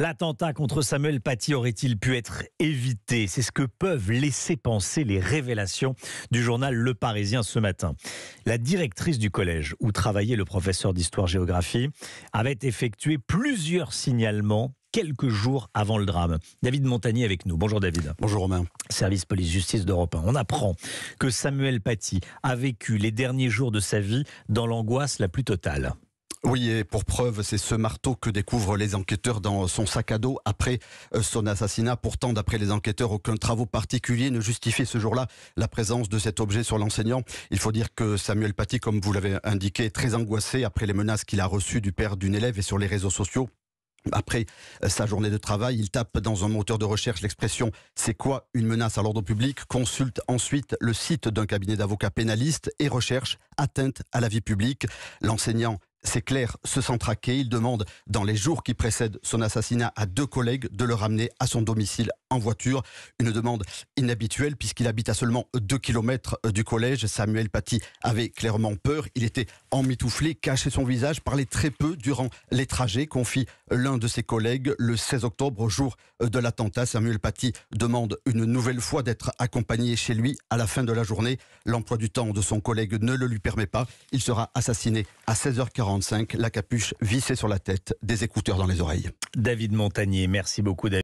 L'attentat contre Samuel Paty aurait-il pu être évité C'est ce que peuvent laisser penser les révélations du journal Le Parisien ce matin. La directrice du collège où travaillait le professeur d'histoire-géographie avait effectué plusieurs signalements quelques jours avant le drame. David Montagnier avec nous. Bonjour David. Bonjour Romain. Service police-justice d'Europe 1. On apprend que Samuel Paty a vécu les derniers jours de sa vie dans l'angoisse la plus totale. Oui, et pour preuve, c'est ce marteau que découvrent les enquêteurs dans son sac à dos après euh, son assassinat. Pourtant, d'après les enquêteurs, aucun travaux particulier ne justifie ce jour-là la présence de cet objet sur l'enseignant. Il faut dire que Samuel Paty, comme vous l'avez indiqué, très angoissé après les menaces qu'il a reçues du père d'une élève et sur les réseaux sociaux. Après euh, sa journée de travail, il tape dans un moteur de recherche l'expression C'est quoi une menace à l'ordre public consulte ensuite le site d'un cabinet d'avocats pénaliste et recherche atteinte à la vie publique. L'enseignant c'est clair, se sent traqué. Il demande, dans les jours qui précèdent son assassinat, à deux collègues de le ramener à son domicile en voiture. Une demande inhabituelle puisqu'il habite à seulement 2 km euh, du collège. Samuel Paty avait clairement peur. Il était emmitouflé, cachait son visage, parlait très peu durant les trajets, confie l'un de ses collègues. Le 16 octobre, jour euh, de l'attentat, Samuel Paty demande une nouvelle fois d'être accompagné chez lui à la fin de la journée. L'emploi du temps de son collègue ne le lui permet pas. Il sera assassiné à 16h40 la capuche vissée sur la tête, des écouteurs dans les oreilles. David Montagnier, merci beaucoup David.